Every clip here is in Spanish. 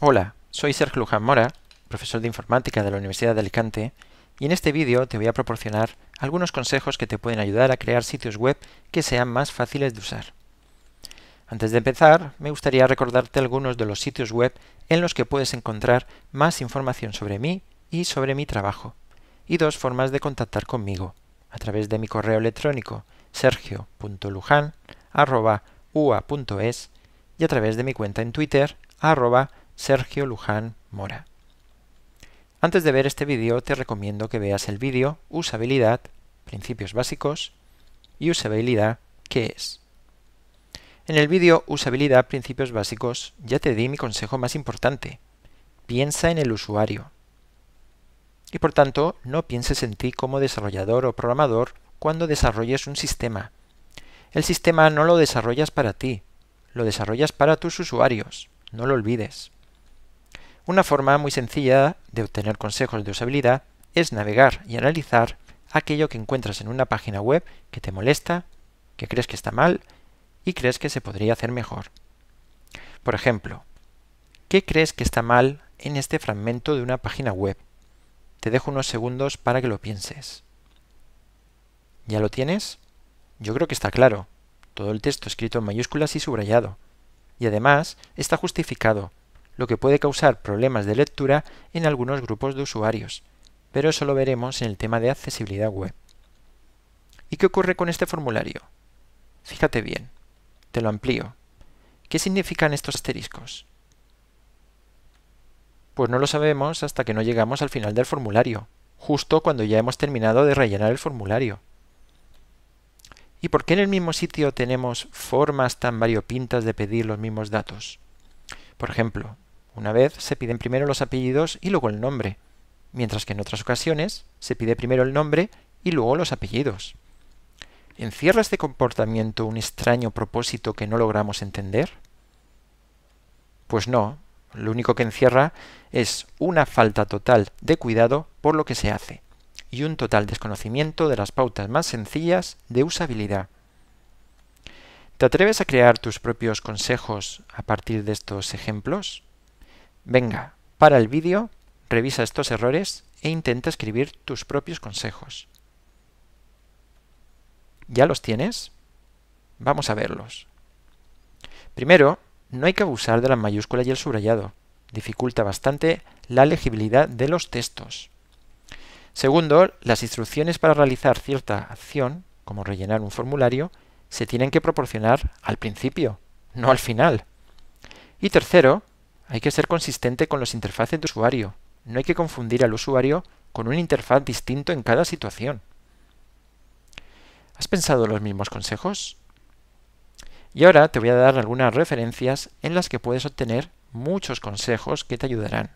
Hola, soy Sergio Luján Mora, profesor de informática de la Universidad de Alicante, y en este vídeo te voy a proporcionar algunos consejos que te pueden ayudar a crear sitios web que sean más fáciles de usar. Antes de empezar, me gustaría recordarte algunos de los sitios web en los que puedes encontrar más información sobre mí y sobre mi trabajo, y dos formas de contactar conmigo, a través de mi correo electrónico sergio.lujan.ua.es, y a través de mi cuenta en Twitter Sergio Luján Mora. Antes de ver este vídeo te recomiendo que veas el vídeo Usabilidad, Principios Básicos y Usabilidad, ¿qué es? En el vídeo Usabilidad, Principios Básicos ya te di mi consejo más importante. Piensa en el usuario. Y por tanto, no pienses en ti como desarrollador o programador cuando desarrolles un sistema. El sistema no lo desarrollas para ti, lo desarrollas para tus usuarios, no lo olvides. Una forma muy sencilla de obtener consejos de usabilidad es navegar y analizar aquello que encuentras en una página web que te molesta, que crees que está mal y crees que se podría hacer mejor. Por ejemplo, ¿qué crees que está mal en este fragmento de una página web? Te dejo unos segundos para que lo pienses. ¿Ya lo tienes? Yo creo que está claro. Todo el texto escrito en mayúsculas y subrayado. Y además está justificado, lo que puede causar problemas de lectura en algunos grupos de usuarios, pero eso lo veremos en el tema de accesibilidad web. ¿Y qué ocurre con este formulario? Fíjate bien, te lo amplío. ¿Qué significan estos asteriscos? Pues no lo sabemos hasta que no llegamos al final del formulario, justo cuando ya hemos terminado de rellenar el formulario. ¿Y por qué en el mismo sitio tenemos formas tan variopintas de pedir los mismos datos? Por ejemplo, una vez se piden primero los apellidos y luego el nombre, mientras que en otras ocasiones se pide primero el nombre y luego los apellidos. ¿Encierra este comportamiento un extraño propósito que no logramos entender? Pues no, lo único que encierra es una falta total de cuidado por lo que se hace y un total desconocimiento de las pautas más sencillas de usabilidad. ¿Te atreves a crear tus propios consejos a partir de estos ejemplos? Venga, para el vídeo, revisa estos errores e intenta escribir tus propios consejos. ¿Ya los tienes? Vamos a verlos. Primero, no hay que abusar de la mayúscula y el subrayado. Dificulta bastante la legibilidad de los textos. Segundo, las instrucciones para realizar cierta acción, como rellenar un formulario, se tienen que proporcionar al principio, no al final. Y tercero, hay que ser consistente con las interfaces de usuario. No hay que confundir al usuario con una interfaz distinto en cada situación. ¿Has pensado los mismos consejos? Y ahora te voy a dar algunas referencias en las que puedes obtener muchos consejos que te ayudarán.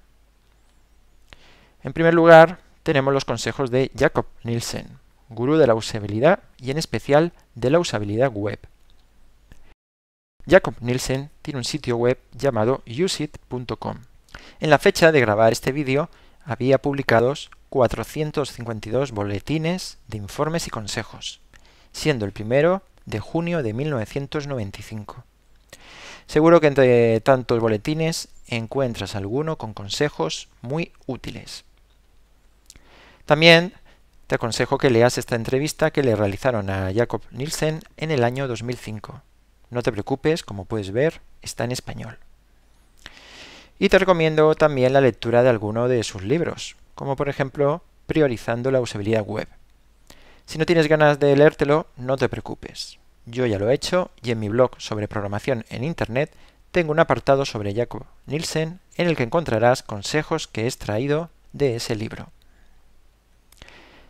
En primer lugar, tenemos los consejos de Jacob Nielsen, gurú de la usabilidad y en especial de la usabilidad web. Jacob Nielsen tiene un sitio web llamado usit.com. En la fecha de grabar este vídeo había publicados 452 boletines de informes y consejos, siendo el primero de junio de 1995. Seguro que entre tantos boletines encuentras alguno con consejos muy útiles. También te aconsejo que leas esta entrevista que le realizaron a Jacob Nielsen en el año 2005. No te preocupes, como puedes ver, está en español. Y te recomiendo también la lectura de alguno de sus libros, como por ejemplo Priorizando la usabilidad web. Si no tienes ganas de leértelo, no te preocupes. Yo ya lo he hecho y en mi blog sobre programación en Internet tengo un apartado sobre Jacob Nielsen en el que encontrarás consejos que he extraído de ese libro.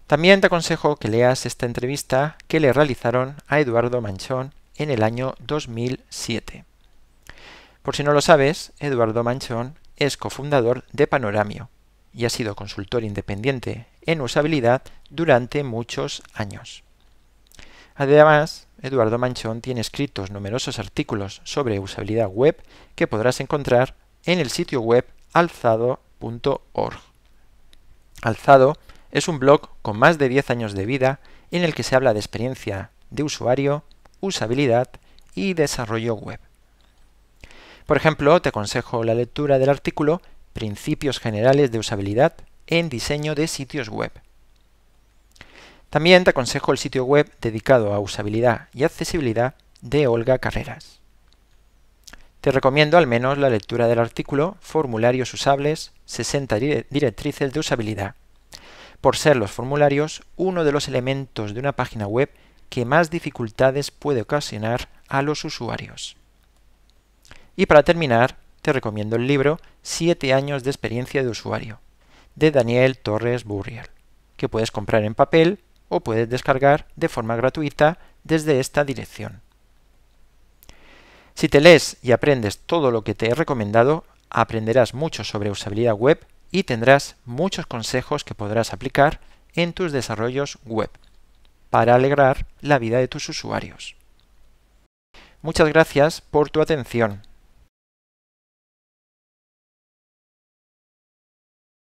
También te aconsejo que leas esta entrevista que le realizaron a Eduardo Manchón en el año 2007. Por si no lo sabes, Eduardo Manchón es cofundador de Panoramio y ha sido consultor independiente en usabilidad durante muchos años. Además, Eduardo Manchón tiene escritos numerosos artículos sobre usabilidad web que podrás encontrar en el sitio web alzado.org. Alzado es un blog con más de 10 años de vida en el que se habla de experiencia de usuario, usabilidad y desarrollo web. Por ejemplo, te aconsejo la lectura del artículo Principios generales de usabilidad en diseño de sitios web. También te aconsejo el sitio web dedicado a usabilidad y accesibilidad de Olga Carreras. Te recomiendo al menos la lectura del artículo Formularios usables, 60 directrices de usabilidad, por ser los formularios uno de los elementos de una página web que más dificultades puede ocasionar a los usuarios. Y para terminar, te recomiendo el libro 7 años de experiencia de usuario, de Daniel Torres Burriel, que puedes comprar en papel o puedes descargar de forma gratuita desde esta dirección. Si te lees y aprendes todo lo que te he recomendado, aprenderás mucho sobre usabilidad web y tendrás muchos consejos que podrás aplicar en tus desarrollos web para alegrar la vida de tus usuarios. Muchas gracias por tu atención.